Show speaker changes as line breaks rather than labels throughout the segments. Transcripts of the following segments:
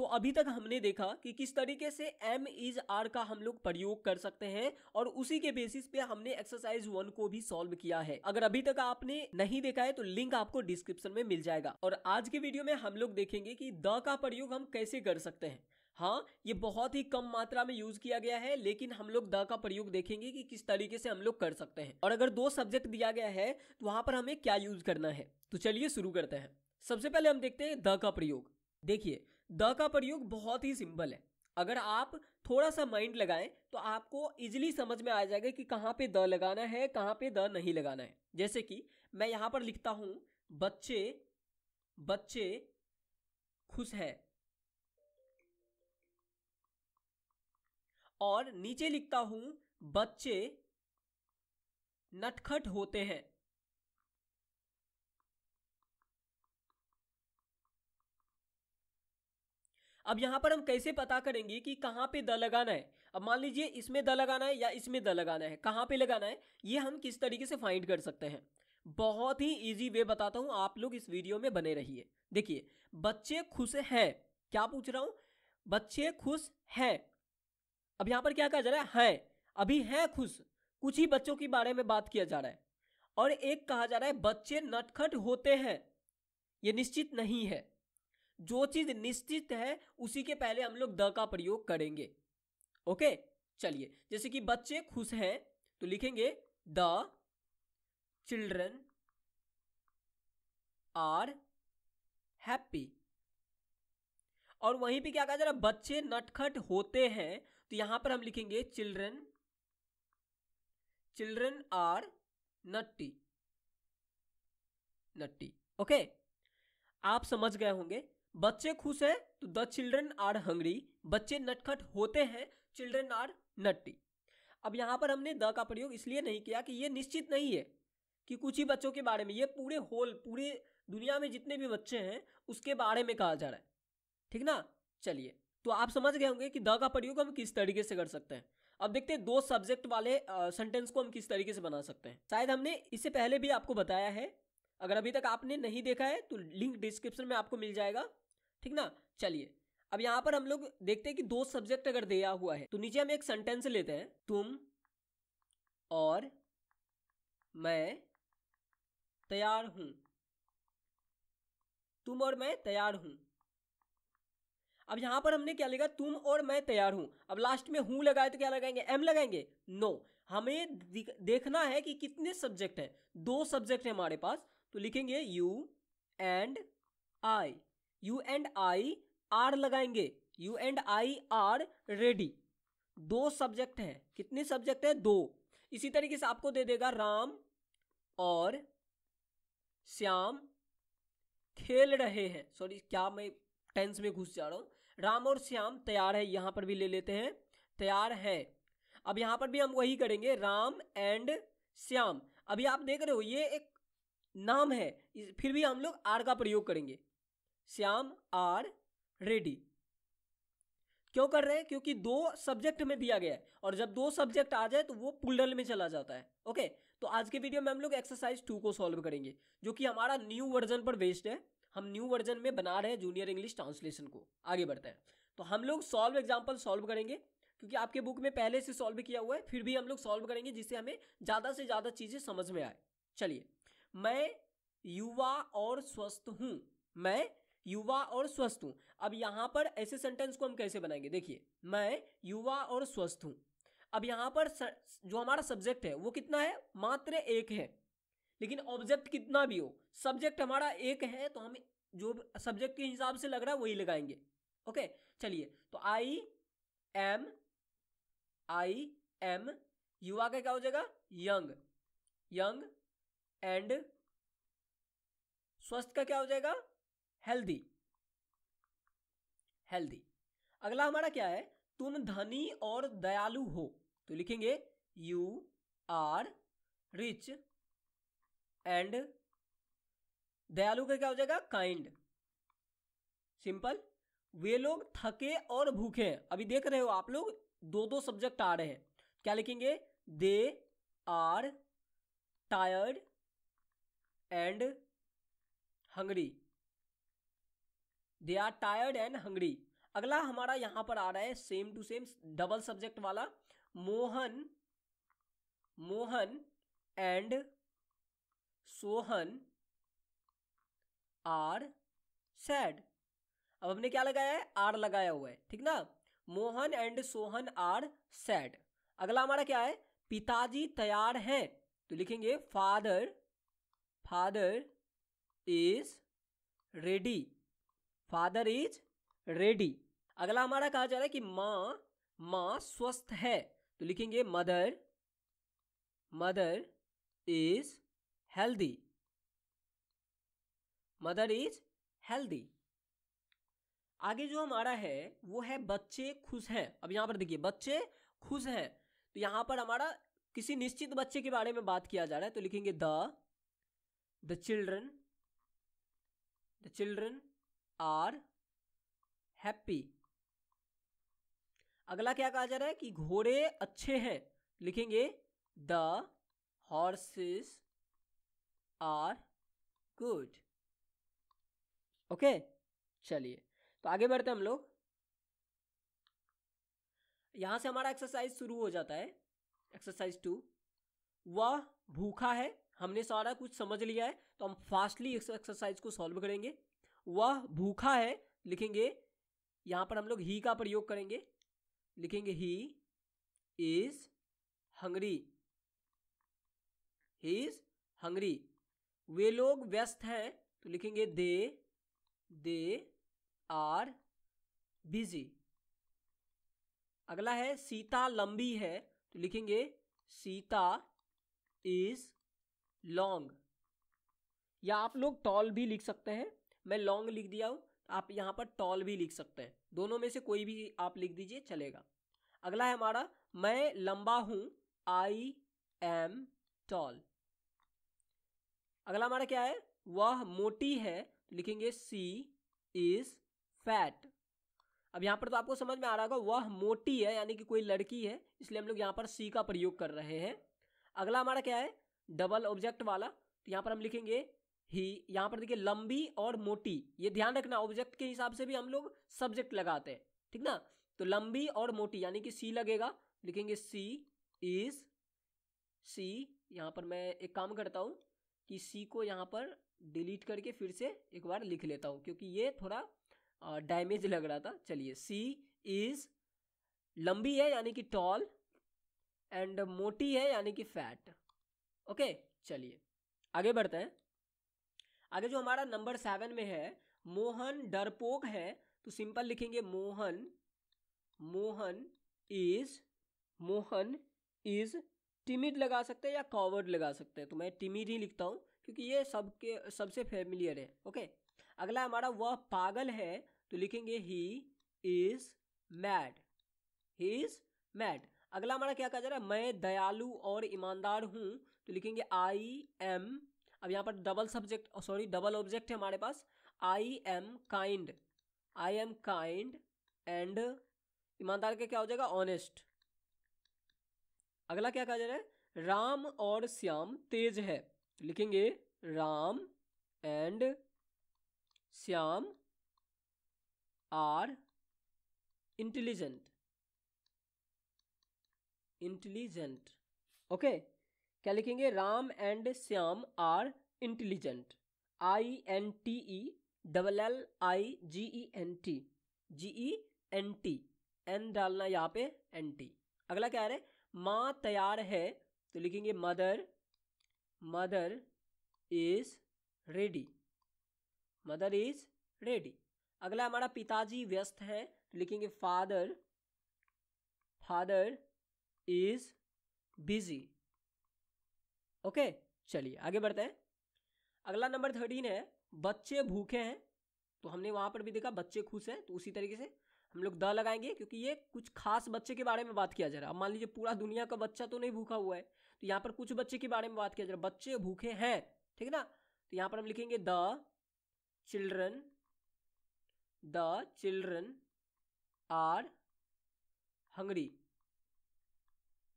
तो अभी तक हमने देखा कि किस तरीके से एम इज आर का हम लोग प्रयोग कर सकते हैं और उसी के बेसिस पे हमने एक्सरसाइज वन को भी सॉल्व किया है अगर अभी तक आपने नहीं देखा है तो लिंक आपको डिस्क्रिप्शन में मिल जाएगा और आज के वीडियो में हम लोग देखेंगे कि द का प्रयोग हम कैसे कर सकते हैं हाँ ये बहुत ही कम मात्रा में यूज किया गया है लेकिन हम लोग द का प्रयोग देखेंगे कि किस तरीके से हम लोग कर सकते हैं और अगर दो सब्जेक्ट दिया गया है तो वहां पर हमें क्या यूज करना है तो चलिए शुरू करते हैं सबसे पहले हम देखते हैं द का प्रयोग देखिए द का प्रयोग बहुत ही सिंपल है अगर आप थोड़ा सा माइंड लगाएं तो आपको इजीली समझ में आ जाएगा कि कहाँ पे द लगाना है कहाँ पे द नहीं लगाना है जैसे कि मैं यहाँ पर लिखता हूँ बच्चे बच्चे खुश है और नीचे लिखता हूँ बच्चे नटखट होते हैं अब यहाँ पर हम कैसे पता करेंगे कि कहाँ पे द लगाना है अब मान लीजिए इसमें द लगाना है या इसमें द लगाना है कहाँ पे लगाना है ये हम किस तरीके से फाइंड कर सकते हैं बहुत ही इजी वे बताता हूँ आप लोग इस वीडियो में बने रहिए देखिए बच्चे खुश हैं क्या पूछ रहा हूँ बच्चे खुश हैं अब यहाँ पर क्या कहा जा रहा है हैं अभी हैं खुश कुछ ही बच्चों के बारे में बात किया जा रहा है और एक कहा जा रहा है बच्चे नटखट होते हैं ये निश्चित नहीं है जो चीज निश्चित है उसी के पहले हम लोग द का प्रयोग करेंगे ओके चलिए जैसे कि बच्चे खुश हैं तो लिखेंगे द चिल्ड्रन आर हैप्पी और वहीं पे क्या कहा जा रहा बच्चे नटखट होते हैं तो यहां पर हम लिखेंगे children children are naughty naughty okay आप समझ गए होंगे बच्चे खुश हैं तो द चिल्ड्रन आर हंग्री बच्चे नटखट होते हैं चिल्ड्रन आर नट्टी अब यहाँ पर हमने द का प्रयोग इसलिए नहीं किया कि ये निश्चित नहीं है कि कुछ ही बच्चों के बारे में ये पूरे होल पूरे दुनिया में जितने भी बच्चे हैं उसके बारे में कहा जा रहा है ठीक ना चलिए तो आप समझ गए होंगे कि द का प्रयोग हम किस तरीके से कर सकते हैं अब देखते हैं दो सब्जेक्ट वाले सेंटेंस को हम किस तरीके से बना सकते हैं शायद हमने इससे पहले भी आपको बताया है अगर अभी तक आपने नहीं देखा है तो लिंक डिस्क्रिप्शन में आपको मिल जाएगा ठीक ना चलिए अब यहां पर हम लोग देखते हैं कि दो सब्जेक्ट अगर दिया हुआ है तो नीचे हम एक सेंटेंस लेते हैं तुम और मैं तैयार हूं तुम और मैं तैयार हूं अब यहां पर हमने क्या लिखा तुम और मैं तैयार हूं अब लास्ट में हूं लगाए तो क्या लगाएंगे एम लगाएंगे नो हमें देखना है कि कितने सब्जेक्ट हैं दो सब्जेक्ट हैं हमारे पास तो लिखेंगे you and I you and I are लगाएंगे you and I are ready दो सब्जेक्ट हैं कितने सब्जेक्ट हैं दो इसी तरीके से आपको दे देगा राम और श्याम खेल रहे हैं सॉरी क्या मैं टेंस में घुस जा रहा हूँ राम और श्याम तैयार है यहाँ पर भी ले लेते हैं तैयार है अब यहाँ पर भी हम वही करेंगे राम एंड श्याम अभी आप देख रहे हो ये एक नाम है फिर भी हम लोग आर का प्रयोग करेंगे श्याम आर रेडी क्यों कर रहे हैं क्योंकि दो सब्जेक्ट में दिया गया है और जब दो सब्जेक्ट आ जाए तो वो पुलडल में चला जाता है ओके तो आज के वीडियो में हम लोग एक्सरसाइज टू को सॉल्व करेंगे जो कि हमारा न्यू वर्जन पर बेस्ड है हम न्यू वर्जन में बना रहे हैं जूनियर इंग्लिश ट्रांसलेशन को आगे बढ़ते हैं तो हम लोग सॉल्व एग्जाम्पल सॉल्व करेंगे क्योंकि आपके बुक में पहले से सॉल्व किया हुआ है फिर भी हम लोग सॉल्व करेंगे जिससे हमें ज़्यादा से ज़्यादा चीज़ें समझ में आए चलिए मैं युवा और स्वस्थ हूँ मैं युवा और स्वस्थ हूँ अब यहाँ पर ऐसे सेंटेंस को हम कैसे बनाएंगे देखिए मैं युवा और स्वस्थ हूँ अब यहाँ पर जो हमारा सब्जेक्ट है वो कितना है मात्र एक है लेकिन ऑब्जेक्ट कितना भी हो सब्जेक्ट हमारा एक है तो हम जो सब्जेक्ट के हिसाब से लग रहा है वही लगाएंगे ओके चलिए तो आई एम आई एम युवा का क्या हो जाएगा यंग यंग एंड स्वस्थ का क्या हो जाएगा हेल्दी हेल्दी अगला हमारा क्या है तुम धनी और दयालु हो तो लिखेंगे यू आर रिच एंड दयालु का क्या हो जाएगा काइंड सिंपल वे लोग थके और भूखे हैं अभी देख रहे हो आप लोग दो दो सब्जेक्ट आ रहे हैं क्या लिखेंगे they are tired and hungry they are tired and hungry अगला हमारा यहाँ पर आ रहा है same to same double subject वाला Mohan Mohan and Sohan are sad अब हमने क्या लगाया है आर लगाया हुआ है ठीक ना Mohan and Sohan are sad अगला हमारा क्या है पिताजी तैयार हैं तो लिखेंगे father father is ready father is ready अगला हमारा कहा जा रहा है कि माँ माँ स्वस्थ है तो लिखेंगे mother mother is healthy mother is healthy आगे जो हमारा है वो है बच्चे खुश हैं अब यहाँ पर देखिए बच्चे खुश हैं तो यहाँ पर हमारा किसी निश्चित बच्चे के बारे में बात किया जा रहा है तो लिखेंगे the the children the children are happy अगला क्या कहा जा रहा है कि घोड़े अच्छे हैं लिखेंगे the horses are good okay चलिए तो आगे बढ़ते हम लोग यहां से हमारा एक्सरसाइज शुरू हो जाता है एक्सरसाइज टू वह भूखा है हमने सारा कुछ समझ लिया है तो हम फास्टली एक्सरसाइज को सॉल्व करेंगे वह भूखा है लिखेंगे यहाँ पर हम लोग ही का प्रयोग करेंगे लिखेंगे he is hungry he is hungry वे लोग व्यस्त हैं तो लिखेंगे दे दे आर बिजी अगला है सीता लंबी है तो लिखेंगे सीता इज लॉन्ग या आप लोग टॉल भी लिख सकते हैं मैं लॉन्ग लिख दिया हूँ आप यहाँ पर टॉल भी लिख सकते हैं दोनों में से कोई भी आप लिख दीजिए चलेगा अगला है हमारा मैं लंबा हूँ आई एम टॉल अगला हमारा क्या है वह मोटी है लिखेंगे सी इज फैट अब यहाँ पर तो आपको समझ में आ रहा होगा वह मोटी है यानी कि कोई लड़की है इसलिए हम लोग यहाँ पर सी का प्रयोग कर रहे हैं अगला हमारा क्या है डबल ऑब्जेक्ट वाला तो यहाँ पर हम लिखेंगे ही यहाँ पर देखिए लंबी और मोटी ये ध्यान रखना ऑब्जेक्ट के हिसाब से भी हम लोग सब्जेक्ट लगाते हैं ठीक ना तो लंबी और मोटी यानी कि सी लगेगा लिखेंगे सी इज सी यहाँ पर मैं एक काम करता हूँ कि सी को यहाँ पर डिलीट करके फिर से एक बार लिख लेता हूँ क्योंकि ये थोड़ा डैमेज लग रहा था चलिए सी इज लंबी है यानी कि टॉल एंड मोटी है यानी कि फैट ओके चलिए आगे बढ़ते हैं आगे जो हमारा नंबर सेवन में है मोहन डरपोक है तो सिंपल लिखेंगे Mohan Mohan is Mohan is timid लगा सकते हैं या कॉवर्ड लगा सकते हैं तो मैं टिमिड ही लिखता हूँ क्योंकि ये सबके सबसे फेमिलियर है ओके अगला हमारा वह पागल है तो लिखेंगे he is mad he is mad अगला हमारा क्या कहा जा रहा है मैं दयालु और ईमानदार हूँ तो लिखेंगे आई एम अब यहाँ पर double subject sorry double object है हमारे पास I am kind I am kind and ईमानदार के क्या हो जाएगा ऑनेस्ट अगला क्या कहा जा रहा है राम और श्याम तेज है लिखेंगे Ram and Shyam are intelligent intelligent okay क्या लिखेंगे Ram and Shyam are intelligent I N T E double L I G E N T G E N T N डालना यहाँ पे एन टी अगला क्या है माँ तैयार है तो लिखेंगे mother mother is ready mother is ready अगला हमारा पिताजी व्यस्त हैं तो लिखेंगे father father is busy okay चलिए आगे बढ़ते हैं अगला नंबर थर्टीन है बच्चे भूखे हैं तो हमने वहाँ पर भी देखा बच्चे खुश हैं तो उसी तरीके से हम लोग द लगाएंगे क्योंकि ये कुछ खास बच्चे के बारे में बात किया जा रहा है अब मान लीजिए पूरा दुनिया का बच्चा तो नहीं भूखा हुआ है तो यहाँ पर कुछ बच्चे के बारे में बात किया जा रहा है बच्चे भूखे हैं ठीक है ना तो यहाँ पर हम लिखेंगे the children the children are hungry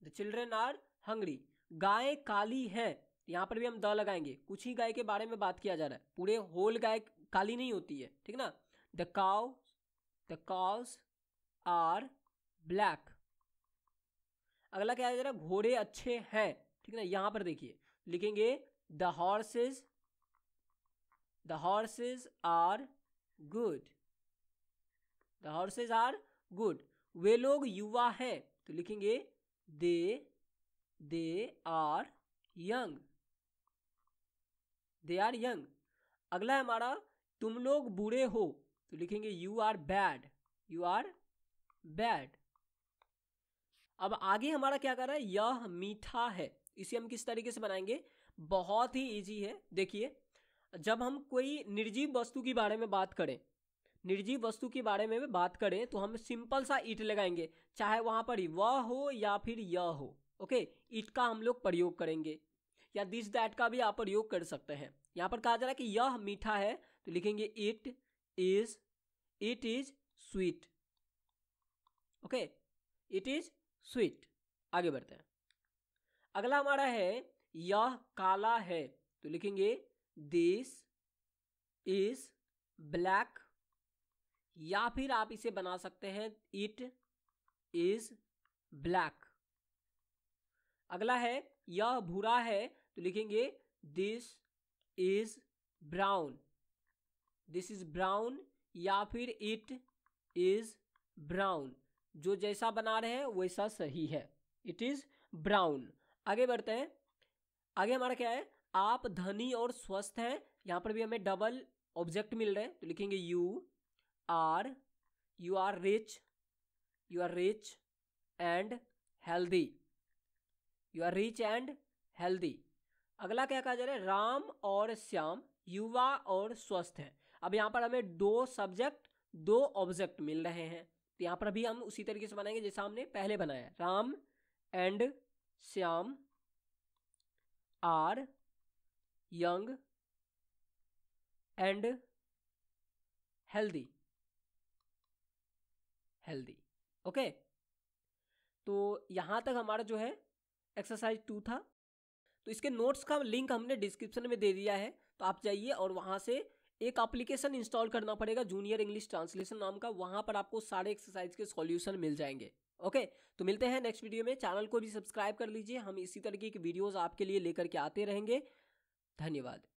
the children are hungry गाय काली है यहाँ पर भी हम द लगाएंगे कुछ ही गाय के बारे में बात किया जा रहा है पूरे होल गाय काली नहीं होती है ठीक ना the cow the cows are black अगला क्या जा रहा है घोड़े अच्छे हैं ठीक ना यहाँ पर देखिए लिखेंगे the horses the horses are good the horses are good वे लोग युवा हैं तो लिखेंगे they they are young they are young अगला है हमारा तुम लोग बुरे हो तो लिखेंगे you are bad you are bad अब आगे हमारा क्या कर रहा है यह मीठा है इसे हम किस तरीके से बनाएंगे बहुत ही इजी है देखिए जब हम कोई निर्जीव वस्तु के बारे में बात करें निर्जीव वस्तु के बारे में बात करें तो हम सिंपल सा ईट लगाएंगे चाहे वहाँ पर वह हो या फिर यह हो ओके इट का हम लोग प्रयोग करेंगे या दिस दैट का भी आप प्रयोग कर सकते हैं यहाँ पर कहा जा रहा है कि यह मीठा है तो लिखेंगे it is it is sweet okay it is sweet आगे बढ़ते हैं अगला हमारा है यह काला है तो लिखेंगे दिस इज ब्लैक या फिर आप इसे बना सकते हैं इट इज ब्लैक अगला है यह भूरा है तो लिखेंगे this is brown this is brown या फिर इट इज ब्राउन जो जैसा बना रहे हैं वैसा सही है इट इज ब्राउन आगे बढ़ते हैं आगे हमारा क्या है आप धनी और स्वस्थ हैं यहाँ पर भी हमें डबल ऑब्जेक्ट मिल रहे हैं तो लिखेंगे you are you are rich you are rich and healthy you are rich and healthy अगला क्या कहा जा रहा है राम और श्याम युवा और स्वस्थ हैं अब यहाँ पर हमें दो सब्जेक्ट दो ऑब्जेक्ट मिल रहे हैं तो यहाँ पर अभी हम उसी तरीके से बनाएंगे जैसा हमने पहले बनाया Ram and Shyam are young and healthy healthy okay तो यहाँ तक हमारा जो है एक्सरसाइज टू था तो इसके नोट्स का लिंक हमने डिस्क्रिप्शन में दे दिया है तो आप जाइए और वहाँ से एक एप्लीकेशन इंस्टॉल करना पड़ेगा जूनियर इंग्लिश ट्रांसलेशन नाम का वहाँ पर आपको सारे एक्सरसाइज के सॉल्यूशन मिल जाएंगे ओके तो मिलते हैं नेक्स्ट वीडियो में चैनल को भी सब्सक्राइब कर लीजिए हम इसी तरीके की वीडियोज़ आपके लिए लेकर के आते रहेंगे धन्यवाद